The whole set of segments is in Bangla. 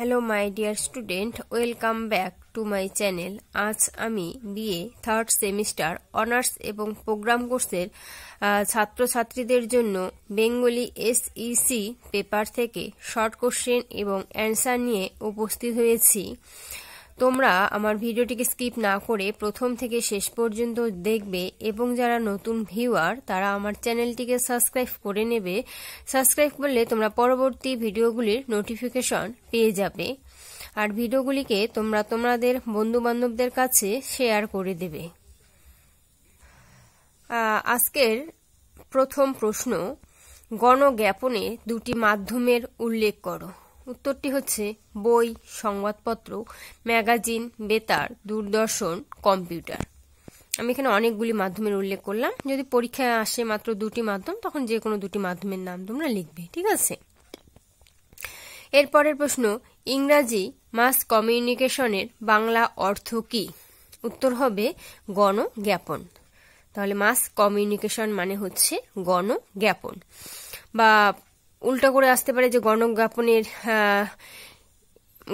hello my dear student welcome back to my channel আজ আমি বিএ থার্ড সেমিস্টার অনার্স এবং প্রোগ্রাম কোর্সের ছাত্রছাত্রীদের জন্য বেঙ্গলি এসইসি পেপার থেকে শর্ট কোশ্চেন এবং অ্যান্সার নিয়ে উপস্থিত হয়েছি তোমরা আমার ভিডিওটিকে স্কিপ না করে প্রথম থেকে শেষ পর্যন্ত দেখবে এবং যারা নতুন ভিউয়ার তারা আমার চ্যানেলটিকে সাবস্ক্রাইব করে নেবে সাবস্ক্রাইব করলে তোমরা পরবর্তী ভিডিওগুলির নোটিফিকেশন পেয়ে যাবে আর ভিডিওগুলিকে তোমরা তোমাদের বন্ধুবান্ধবদের কাছে শেয়ার করে দেবে আজকের প্রথম প্রশ্ন গণজ্ঞাপনে দুটি মাধ্যমের উল্লেখ করো উত্তরটি হচ্ছে বই সংবাদপত্র ম্যাগাজিন বেতার দূরদর্শন কম্পিউটার আমি এখানে অনেকগুলি মাধ্যমের উল্লেখ করলাম যদি পরীক্ষায় আসে মাত্র দুটি মাধ্যম তখন যে কোনো দুটি মাধ্যমের নাম তোমরা লিখবে ঠিক আছে এরপরের প্রশ্ন ইংরাজি মাস কমিউনিকেশনের বাংলা অর্থ কি উত্তর হবে গণজ্ঞাপন তাহলে মাস কমিউনিকেশন মানে হচ্ছে গণজ্ঞাপন বা উল্টা করে আসতে পারে যে গণজ্ঞাপনের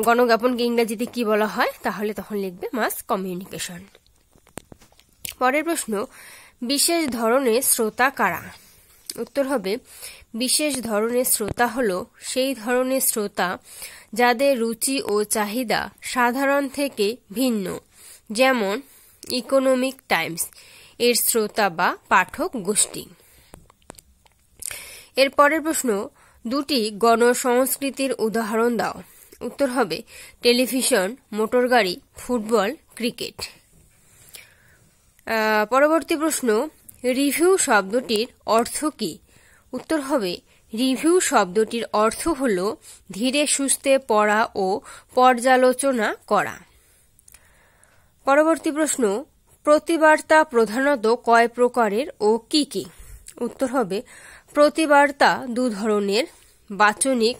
গণজ্ঞাপনকে ইংরাজিতে কি বলা হয় তাহলে তখন লিখবে মাস কমিউনিকেশন পরের প্রশ্ন বিশেষ ধরনের শ্রোতা কারা উত্তর হবে বিশেষ ধরনের শ্রোতা হল সেই ধরনের শ্রোতা যাদের রুচি ও চাহিদা সাধারণ থেকে ভিন্ন যেমন ইকোনমিক টাইমস এর শ্রোতা বা পাঠক গোষ্ঠী এর পরের প্রশ্ন দুটি গণসংস্কৃতির উদাহরণ দাও উত্তর হবে টেলিভিশন মোটরগাড়ি ফুটবল ক্রিকেট পরবর্তী প্রশ্ন রিভিউ শব্দটির অর্থ কি উত্তর হবে রিভিউ শব্দটির অর্থ হল ধীরে সুস্থে পড়া ও পর্যালোচনা করা পরবর্তী প্রশ্ন প্রতিবার্তা প্রধানত কয় প্রকারের ও কি কী উত্তর হবে প্রতিবার্তা দু ধরনের বাচনিক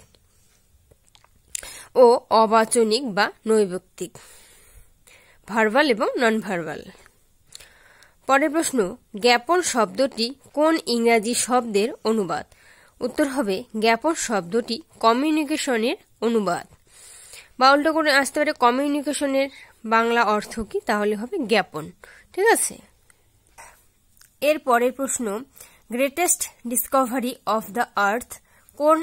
ও অবাচনিক বা নৈবক্তিক ভার্বাল এবং নন ভার্বাল পরের প্রশ্ন জ্ঞাপন শব্দটি কোন ইংরাজি শব্দের অনুবাদ উত্তর হবে জ্ঞাপন শব্দটি কমিউনিকেশনের অনুবাদ বা উল্টো করে আসতে পারে কমিউনিকেশনের বাংলা অর্থ কি তাহলে হবে জ্ঞাপন ঠিক আছে এর পরের প্রশ্ন greatest discovery of the earth কোন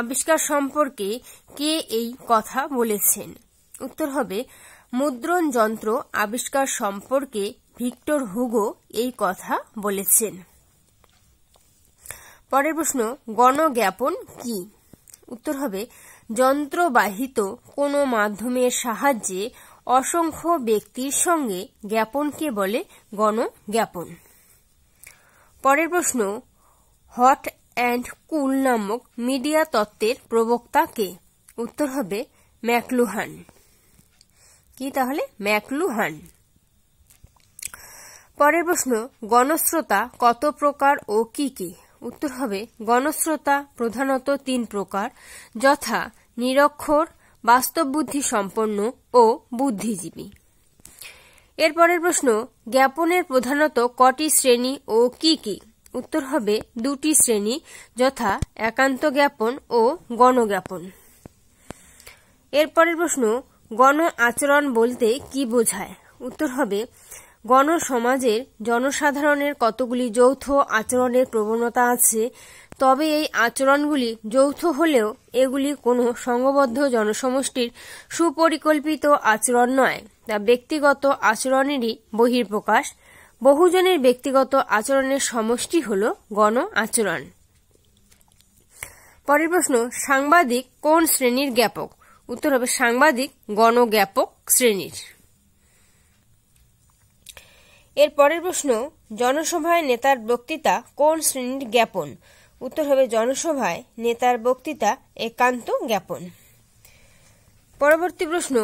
আবিষ্কার সম্পর্কে কে এই কথা বলেছেন উত্তর হবে মুদ্রণ যন্ত্র আবিষ্কার সম্পর্কে ভিক্টর হুগো এই কথা বলেছেন পরের প্রশ্ন গণজ্ঞাপন কি উত্তর হবে যন্ত্রবাহিত কোনো মাধ্যমের সাহায্যে অসংখ্য ব্যক্তির সঙ্গে জ্ঞাপনকে বলে গণজ্ঞাপন পরের প্রশ্ন হট অ্যান্ড কুল নামক মিডিয়া তত্ত্বের প্রবক্তা কে উত্তর হবে ম্যাকলুহান কি তাহলে ম্যাকলুহান পরের প্রশ্ন গণস্রোতা কত প্রকার ও কি কি উত্তর হবে গণস্রোতা প্রধানত তিন প্রকার যথা নিরক্ষর বাস্তব বুদ্ধি সম্পন্ন ও বুদ্ধিজীবী এরপরের প্রশ্ন জ্ঞাপনের প্রধানত কটি শ্রেণী ও কি কি উত্তর হবে দুটি শ্রেণী যথা একান্ত জ্ঞাপন ও গণজ্ঞাপন এরপরের প্রশ্ন গণ আচরণ বলতে কি বোঝায় উত্তর হবে গণসমাজের জনসাধারণের কতগুলি যৌথ আচরণের প্রবণতা আছে তবে এই আচরণগুলি যৌথ হলেও এগুলি কোনো সংঘবদ্ধ জনসমষ্টির সুপরিকল্পিত আচরণ নয় তা ব্যক্তিগত আচরণেরই বহির্প্রকাশ বহুজনের ব্যক্তিগত আচরণের সমষ্টি হল গণ আচরণ পরের প্রশ্ন সাংবাদিক কোন শ্রেণীর জ্ঞাপক উত্তর হবে সাংবাদিক গণজ্ঞাপক শ্রেণীর এর পরের প্রশ্ন জনসভায় নেতার বক্তৃতা কোন শ্রেণীর জ্ঞাপন উত্তর হবে জনসভায় নেতার বক্তৃতা একান্ত জ্ঞাপন পরবর্তী প্রশ্ন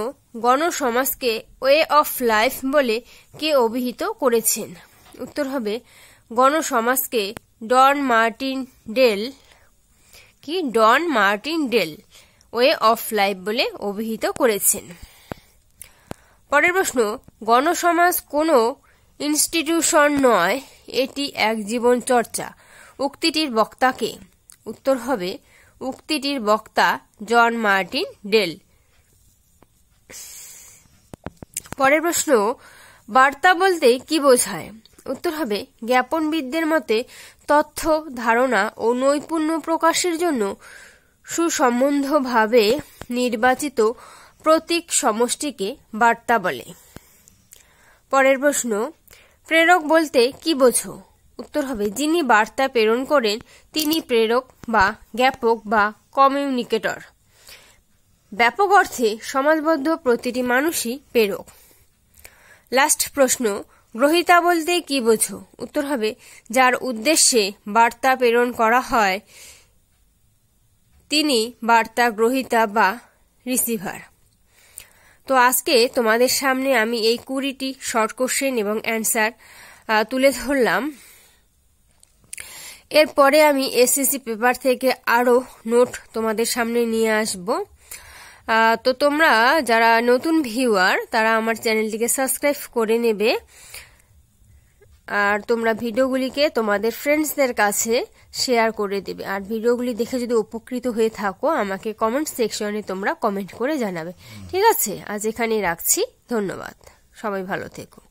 গণসমাজকে ওয়ে অফ লাইফ বলে কে অভিহিত করেছেন উত্তর হবে গণসমাজকে ডন মার্টিন ডেল কি Don Martindale way of life বলে অভিহিত করেছেন পরের প্রশ্ন গণসমাজ কোনো ইনস্টিটিউশন নয় এটি এক জীবন চর্চা উক্তিটির বক্তাকে উত্তর হবে উক্তিটির বক্তা জন মার্টিন ডেল পরের প্রশ্ন বার্তা বলতে কি বোঝায় উত্তর হবে জ্ঞাপনবিদদের মতে তথ্য ধারণা ও নৈপুণ্য প্রকাশের জন্য সুসম্বন্ধভাবে নির্বাচিত প্রতীক সমষ্টিকে বার্তা বলে পরের প্রশ্ন প্রেরক বলতে কি বোঝো উত্তর হবে যিনি বার্তা প্রেরণ করেন তিনি প্রেরক বা জ্ঞাপক বা কমিউনিকেটর ব্যাপক অর্থে সমাজবদ্ধ প্রতিটি মানুষই প্রেরক লাস্ট প্রশ্ন গ্রহিতা বলতে কি বোঝো উত্তর হবে যার উদ্দেশ্যে বার্তা প্রেরণ করা হয় তিনি বার্তা গ্রহিতা বা রিসিভার তো আজকে তোমাদের সামনে আমি এই কুড়িটি শর্ট কোশ্চেন এবং অ্যান্সার তুলে ধরলাম এরপরে আমি এসএসসি পেপার থেকে আরও নোট তোমাদের সামনে নিয়ে আসব তো তোমরা যারা নতুন ভিউয়ার তারা আমার চ্যানেলটিকে সাবস্ক্রাইব করে নেবে আর তোমরা ভিডিওগুলিকে তোমাদের ফ্রেন্ডসদের কাছে শেয়ার করে দেবে আর ভিডিওগুলি দেখে যদি উপকৃত হয়ে থাকো আমাকে কমেন্ট সেকশনে তোমরা কমেন্ট করে জানাবে ঠিক আছে আজ এখানেই রাখছি ধন্যবাদ সবাই ভালো থেকো